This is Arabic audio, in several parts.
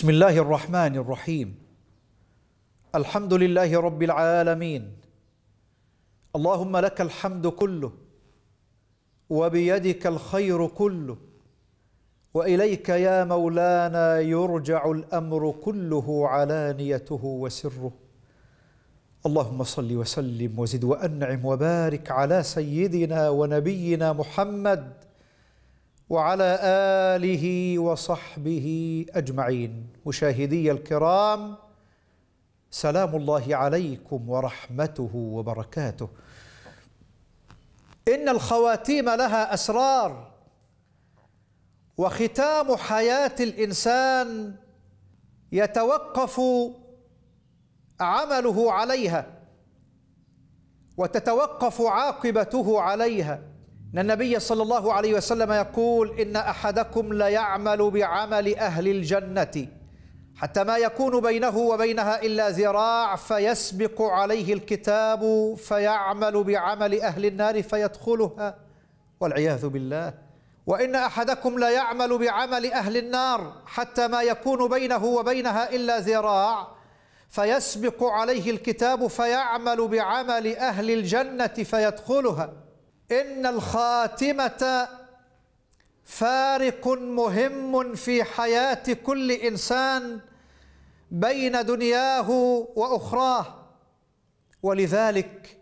بسم الله الرحمن الرحيم الحمد لله رب العالمين اللهم لك الحمد كله وبيدك الخير كله واليك يا مولانا يرجع الامر كله علانيته وسره اللهم صل وسلم وزد وانعم وبارك على سيدنا ونبينا محمد وعلى آله وصحبه أجمعين مشاهدي الكرام سلام الله عليكم ورحمته وبركاته إن الخواتيم لها أسرار وختام حياة الإنسان يتوقف عمله عليها وتتوقف عاقبته عليها أن النبي صلى الله عليه وسلم يقول إن أحدكم ليعمل بعمل أهل الجنة حتى ما يكون بينه وبينها إلا ذراع فيسبق عليه الكتاب فيعمل بعمل أهل النار فيدخلها والعياذ بالله وإن أحدكم ليعمل بعمل أهل النار حتى ما يكون بينه وبينها إلا ذراع فيسبق عليه الكتاب فيعمل بعمل أهل الجنة فيدخلها إن الخاتمة فارق مهم في حياة كل إنسان بين دنياه وأخراه ولذلك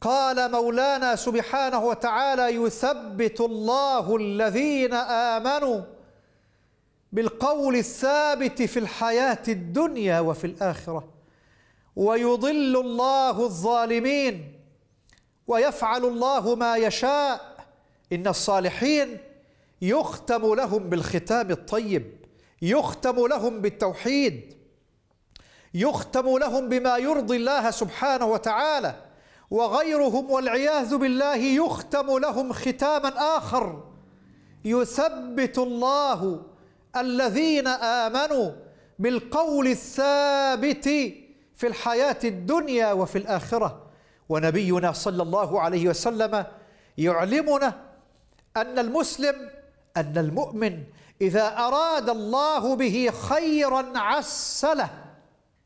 قال مولانا سبحانه وتعالى يثبت الله الذين آمنوا بالقول الثابت في الحياة الدنيا وفي الآخرة ويضل الله الظالمين ويفعل الله ما يشاء إن الصالحين يختم لهم بالختام الطيب يختم لهم بالتوحيد يختم لهم بما يرضي الله سبحانه وتعالى وغيرهم والعياذ بالله يختم لهم ختاما آخر يثبت الله الذين آمنوا بالقول الثابت في الحياة الدنيا وفي الآخرة ونبينا صلى الله عليه وسلم يعلمنا أن المسلم أن المؤمن إذا أراد الله به خيرا عسله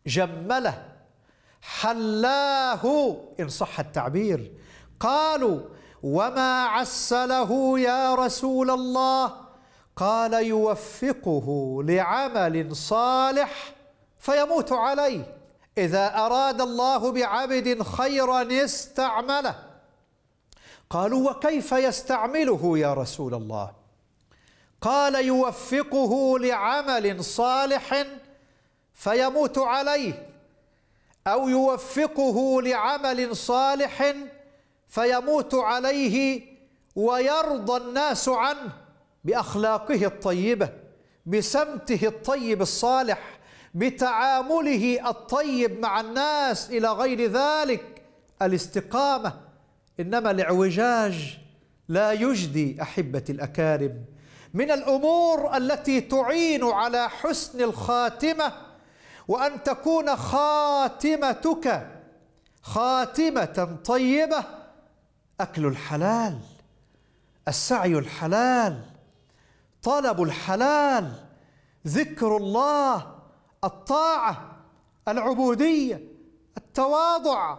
جمله حلاه إن صح التعبير قالوا وما عسله يا رسول الله قال يوفقه لعمل صالح فيموت عليه إذا أراد الله بعبد خيرا استعمله قالوا وكيف يستعمله يا رسول الله قال يوفقه لعمل صالح فيموت عليه أو يوفقه لعمل صالح فيموت عليه ويرضى الناس عنه بأخلاقه الطيبة بسمته الطيب الصالح بتعامله الطيب مع الناس إلى غير ذلك الاستقامة إنما الاعوجاج لا يجدي أحبتي الأكارم من الأمور التي تعين على حسن الخاتمة وأن تكون خاتمتك خاتمة طيبة أكل الحلال السعي الحلال طلب الحلال ذكر الله الطاعه العبوديه التواضع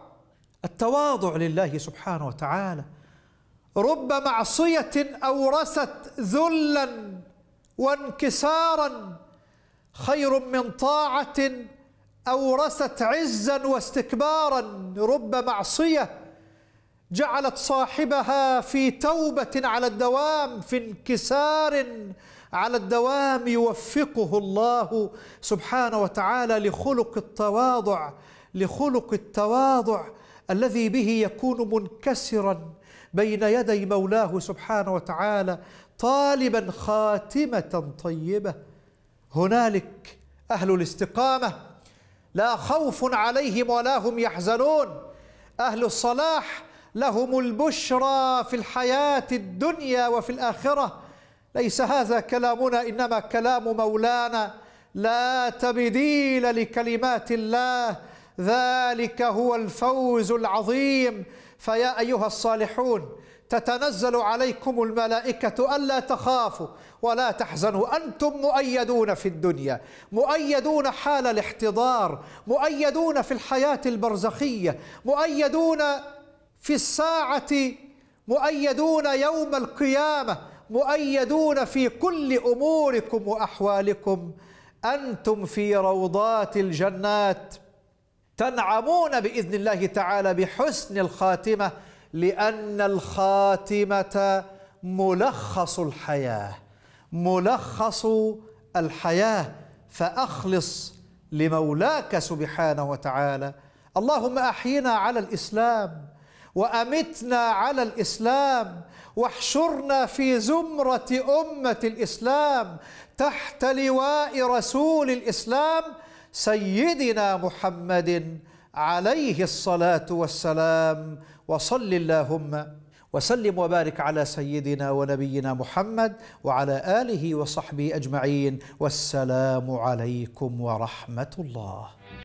التواضع لله سبحانه وتعالى رب معصيه اورثت ذلا وانكسارا خير من طاعه اورثت عزا واستكبارا رب معصيه جعلت صاحبها في توبه على الدوام في انكسار على الدوام يوفقه الله سبحانه وتعالى لخلق التواضع لخلق التواضع الذي به يكون منكسرا بين يدي مولاه سبحانه وتعالى طالبا خاتمه طيبه هنالك اهل الاستقامه لا خوف عليهم ولا هم يحزنون اهل الصلاح لهم البشرى في الحياه الدنيا وفي الاخره ليس هذا كلامنا إنما كلام مولانا لا تبديل لكلمات الله ذلك هو الفوز العظيم فيا أيها الصالحون تتنزل عليكم الملائكة ألا تخافوا ولا تحزنوا أنتم مؤيدون في الدنيا مؤيدون حال الاحتضار مؤيدون في الحياة البرزخية مؤيدون في الساعة مؤيدون يوم القيامة مؤيدون في كل اموركم واحوالكم انتم في روضات الجنات تنعمون باذن الله تعالى بحسن الخاتمه لان الخاتمه ملخص الحياه ملخص الحياه فاخلص لمولاك سبحانه وتعالى اللهم احينا على الاسلام وأمتنا على الإسلام واحشرنا في زمرة أمة الإسلام تحت لواء رسول الإسلام سيدنا محمد عليه الصلاة والسلام وصل اللهم وسلم وبارك على سيدنا ونبينا محمد وعلى آله وصحبه أجمعين والسلام عليكم ورحمة الله